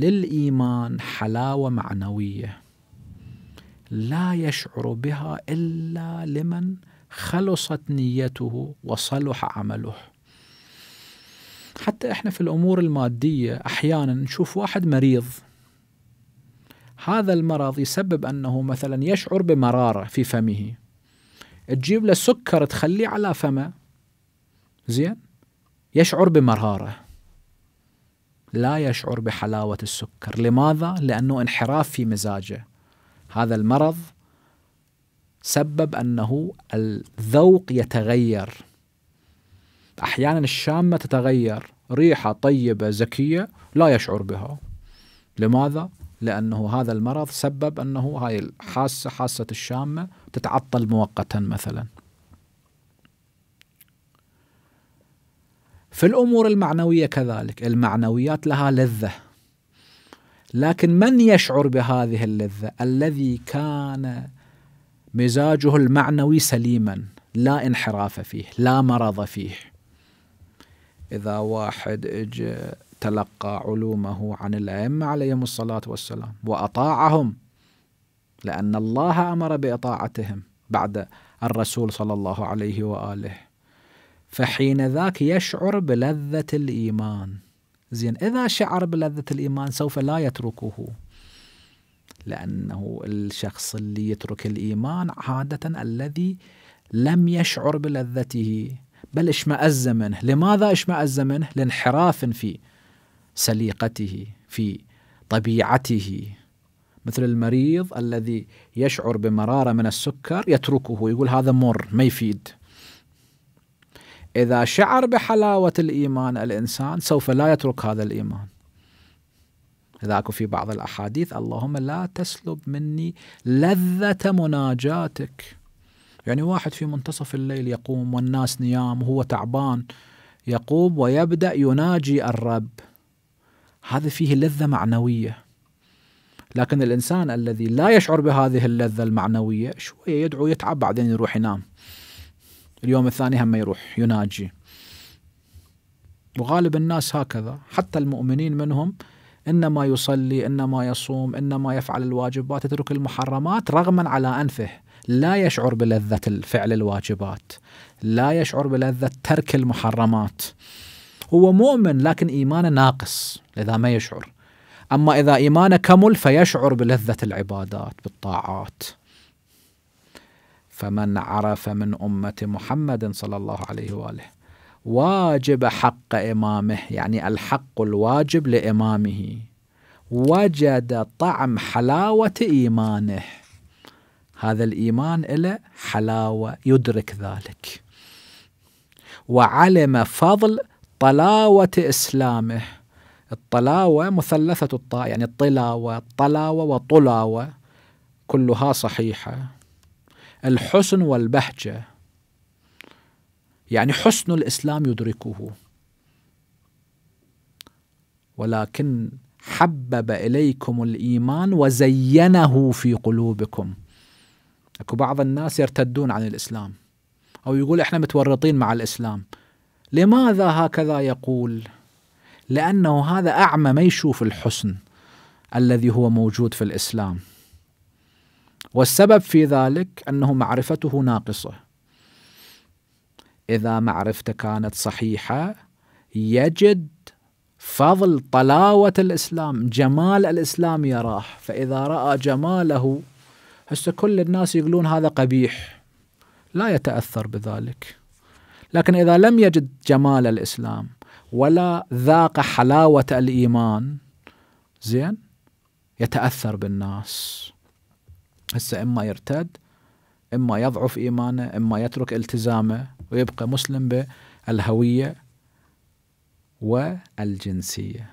للايمان حلاوه معنويه لا يشعر بها الا لمن خلصت نيته وصلح عمله حتى احنا في الامور الماديه احيانا نشوف واحد مريض هذا المرض يسبب انه مثلا يشعر بمراره في فمه تجيب له سكر تخليه على فمه زين يشعر بمراره لا يشعر بحلاوة السكر لماذا؟ لأنه انحراف في مزاجه هذا المرض سبب أنه الذوق يتغير أحيانا الشامة تتغير ريحة طيبة زكية لا يشعر بها لماذا؟ لأنه هذا المرض سبب أنه هاي الحاسة حاسة الشامة تتعطل مؤقتا مثلا في الأمور المعنوية كذلك المعنويات لها لذة لكن من يشعر بهذه اللذة الذي كان مزاجه المعنوي سليما لا انحراف فيه لا مرض فيه إذا واحد اجى تلقى علومه عن الأئمة عليهم الصلاة والسلام وأطاعهم لأن الله أمر بإطاعتهم بعد الرسول صلى الله عليه وآله فحين ذاك يشعر بلذة الإيمان زين إذا شعر بلذة الإيمان سوف لا يتركه لأنه الشخص اللي يترك الإيمان عادة الذي لم يشعر بلذته بل اشمأز منه لماذا اشمأز منه لانحراف في سليقته في طبيعته مثل المريض الذي يشعر بمرارة من السكر يتركه يقول هذا مر ما يفيد إذا شعر بحلاوة الإيمان الإنسان سوف لا يترك هذا الإيمان أكو في بعض الأحاديث اللهم لا تسلب مني لذة مناجاتك يعني واحد في منتصف الليل يقوم والناس نيام وهو تعبان يقوم ويبدأ يناجي الرب هذا فيه لذة معنوية لكن الإنسان الذي لا يشعر بهذه اللذة المعنوية شوية يدعو يتعب بعدين يروح ينام اليوم الثاني هم يروح يناجي وغالب الناس هكذا حتى المؤمنين منهم انما يصلي انما يصوم انما يفعل الواجبات يترك المحرمات رغما على انفه لا يشعر بلذه فعل الواجبات لا يشعر بلذه ترك المحرمات هو مؤمن لكن ايمانه ناقص لذا ما يشعر اما اذا ايمانه كمل فيشعر بلذه العبادات بالطاعات فمن عرف من أمة محمد صلى الله عليه وآله واجب حق إمامه يعني الحق الواجب لإمامه وجد طعم حلاوة إيمانه هذا الإيمان إلى حلاوة يدرك ذلك وعلم فضل طلاوة إسلامه الطلاوة مثلثة الطاء يعني الطلاوة طلاوة وطلاوة كلها صحيحة الحسن والبهجة يعني حسن الإسلام يدركه ولكن حبب إليكم الإيمان وزينه في قلوبكم أكو بعض الناس يرتدون عن الإسلام أو يقول إحنا متورطين مع الإسلام لماذا هكذا يقول؟ لأنه هذا أعمى ما يشوف الحسن الذي هو موجود في الإسلام والسبب في ذلك أنه معرفته ناقصة إذا معرفته كانت صحيحة يجد فضل طلاوة الإسلام جمال الإسلام يراه فإذا رأى جماله هسه كل الناس يقولون هذا قبيح لا يتأثر بذلك لكن إذا لم يجد جمال الإسلام ولا ذاق حلاوة الإيمان زين يتأثر بالناس هسه إما يرتد إما يضعف إيمانه إما يترك التزامه ويبقى مسلم بالهوية والجنسية